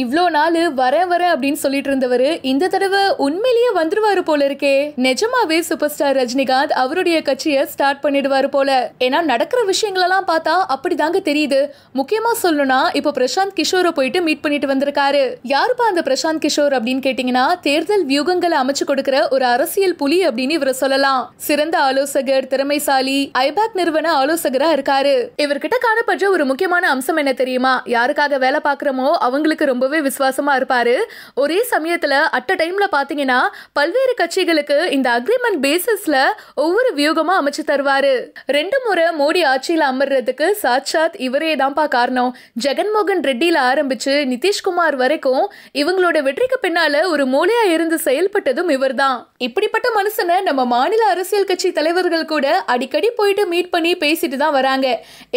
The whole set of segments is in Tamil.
இவ்வளோ நாள் வர வர அப்படின்னு சொல்லிட்டு இருந்தவர் இந்த தடவை உண்மையிலேயே வந்துருவாரு போல இருக்கே நிஜமாவே சூப்பர் ஸ்டார் ரஜினிகாந்த் அவருடைய கட்சியை ஸ்டார்ட் பண்ணிடுவாரு போல ஏன்னா நடக்கிற விஷயங்களெல்லாம் பார்த்தா அப்படிதாங்க தெரியுது முக்கியமா சொல்லணும்னா இப்போ பிரசாந்த் கிஷோரை போயிட்டு மீட் பண்ணிட்டு வந்திருக்காரு யாருப்பா அந்த பிரசாந்த் கிஷோர் அப்படின்னு கேட்டீங்கன்னா தேர்தல் வியூகங்களை அமைச்சு கொடுக்கிற ஒரு அரசியல் புலி அப்படின்னு இவரை சொல்லலாம் சிறந்த ஆலோசகர் திறமைசாலி ஐபேக் நிறுவன ஆலோசகரா இருக்காரு இவர்கிட்ட காணப்படுற ஒரு முக்கியமான அம்சம் என்ன தெரியுமா யாருக்காக வேலை பார்க்குறோமோ அவங்களுக்கு ரொம்பவே விசுவாசமாக இருப்பார் ஒரே சமயத்தில் அட் டைம்ல டைமில் பார்த்தீங்கன்னா பல்வேறு கட்சிகளுக்கு இந்த அக்ரிமெண்ட் பேசிஸ்ல ஒவ்வொரு வியூகமாக அமைச்சு தருவார் ரெண்டு முறை மோடி ஆட்சியில் அமர்றதுக்கு சாட்சாத் இவரே தான்ப்பா காரணம் ஜெகன்மோகன் ரெட்டியில் ஆரம்பித்து நிதிஷ்குமார் வரைக்கும் இவங்களோட வெற்றிக்கு பின்னால் ஒரு மூலையாக இருந்து செயல்பட்டதும் இவர் தான் இப்படிப்பட்ட மனுஷனை நம்ம மாநில அரசியல் கட்சி தலைவர்கள் கூட அடிக்கடி போயிட்டு மீட் பண்ணி பேசிட்டு தான் வராங்க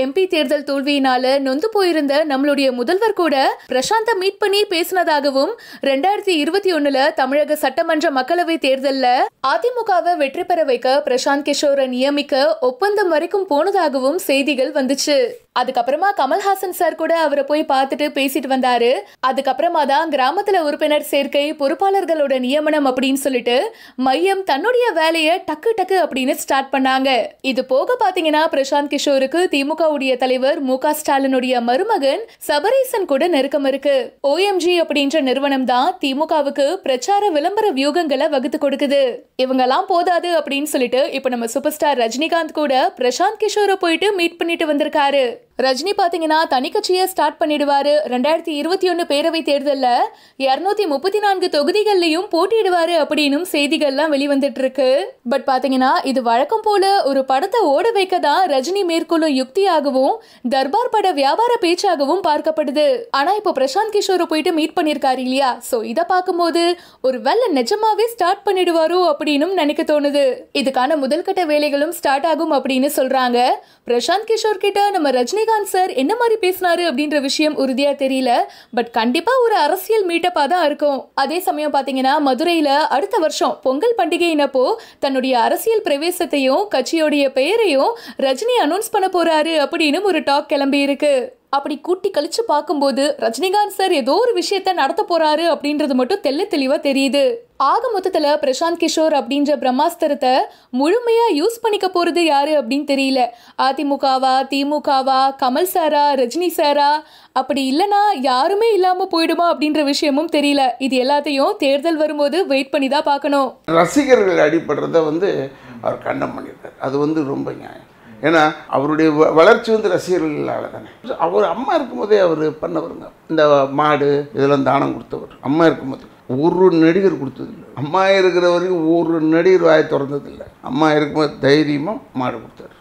எம்பி தேர்தல் தோல்வியினால நொந்து போயிருந்த நம்மளுடைய முதல்வர் கூட பிரசாந்த மீட் வெயிட் பண்ணி பேசினதாகவும் ரெண்டாயிரத்தி இருபத்தி ஒண்ணுல தமிழக சட்டமன்ற மக்களவை தேர்தலில் அதிமுகவை வெற்றி பெற வைக்க பிரசாந்த் கிஷோரை நியமிக்க ஒப்பந்தம் வரைக்கும் போனதாகவும் செய்திகள் வந்துச்சு அதுக்கப்புறமா கமல்ஹாசன் சார் கூட அவரை போய் பார்த்துட்டு பேசிட்டு வந்தாரு அதுக்கப்புறமா தான் கிராமத்துல உறுப்பினர் சேர்க்கை பொறுப்பாளர்களோட நியமனம் அப்படின்னு சொல்லிட்டு மையம் தன்னுடைய வேலையை டக்கு டக்கு அப்படின்னு ஸ்டார்ட் பண்ணாங்க இது போக பாத்தீங்கன்னா பிரசாந்த் கிஷோருக்கு திமுகவுடைய தலைவர் மு க ஸ்டாலினுடைய மருமகன் சபரீசன் கூட நெருக்கம் இருக்கு ஓஎம்ஜி அப்படின்ற நிறுவனம் தான் திமுகவுக்கு பிரச்சார விளம்பர வியூகங்களை வகுத்து கொடுக்குது இவங்கெல்லாம் போதாது அப்படின்னு சொல்லிட்டு இப்ப நம்ம சூப்பர் ஸ்டார் ரஜினிகாந்த் கூட பிரசாந்த் கிஷோரை போயிட்டு மீட் பண்ணிட்டு வந்திருக்காரு ரஜினி பார்த்தீங்கன்னா தனி கட்சியை ஸ்டார்ட் பண்ணிடுவார் ரெண்டாயிரத்தி இருபத்தி ஒன்று பேரவை தேர்தலில் இரநூத்தி முப்பத்தி நான்கு தொகுதிகள்லையும் போட்டியிடுவார் அப்படின்னும் செய்திகள்லாம் வெளிவந்துட்டு இருக்கு பட் பார்த்தீங்கன்னா இது வழக்கம் போல ஒரு படத்தை ஓட வைக்க தான் ரஜினி மேற்கொள்ளும் யுக்தியாகவும் தர்பார் பட வியாபார பேச்சாகவும் பார்க்கப்படுது ஆனால் இப்போ பிரசாந்த் கிஷோரை போயிட்டு மீட் பண்ணியிருக்காரு இல்லையா ஸோ இதை பார்க்கும்போது ஒரு வெள்ள நிஜமாவே ஸ்டார்ட் பண்ணிடுவாரோ அப்படின்னும் நினைக்க தோணுது இதுக்கான முதல்கட்ட வேலைகளும் ஸ்டார்ட் ஆகும் அப்படின்னு சொல்றாங்க பிரசாந்த் கிஷோர் கிட்ட நம்ம ரஜினிகா ரஜினிகாந்த் சார் என்ன மாதிரி பேசினாரு அப்படின்ற விஷயம் உறுதியாக தெரியல பட் கண்டிப்பாக ஒரு அரசியல் மீட்டப்பாக தான் இருக்கும் அதே சமயம் பார்த்தீங்கன்னா மதுரையில் அடுத்த வருஷம் பொங்கல் பண்டிகையினப்போ தன்னுடைய அரசியல் பிரவேசத்தையும் கட்சியோடைய பெயரையும் ரஜினி அனௌன்ஸ் பண்ண போறாரு அப்படின்னு ஒரு டாக் கிளம்பி இருக்கு அப்படி கூட்டி கழிச்சு பார்க்கும்போது ரஜினிகாந்த் சார் ஏதோ ஒரு விஷயத்த நடத்த போறாரு அப்படின்றது மட்டும் தெல்ல தெளிவாக தெரியுது ஆக மொத்தத்தில் பிரசாந்த் கிஷோர் அப்படின்ற பிரம்மாஸ்திரத்தை முழுமையாக யூஸ் பண்ணிக்க போகிறது யார் அப்படின்னு தெரியல அதிமுகவா திமுகவா கமல் சாரா ரஜினி சாரா அப்படி இல்லைன்னா யாருமே இல்லாமல் போயிடுமா அப்படின்ற விஷயமும் தெரியல இது எல்லாத்தையும் தேர்தல் வரும்போது வெயிட் பண்ணி தான் பார்க்கணும் ரசிகர்கள் அடிப்படுறத வந்து அவர் கண்டம் பண்ணிடுறார் அது வந்து ரொம்ப நியாயம் ஏன்னா அவருடைய வளர்ச்சி வந்து ரசிகர்களால் தானே அவர் அம்மா இருக்கும்போதே அவர் பண்ணவருங்க இந்த மாடு இதெல்லாம் தானம் கொடுத்தவர் அம்மா இருக்கும்போது ஒரு நடிகர் கொடுத்ததில்லை அம்மா இருக்கிற வரைக்கும் ஒரு நடிகர் வாயை திறந்ததில்லை அம்மா இருக்கும்போது தைரியமாக மாடு கொடுத்தாரு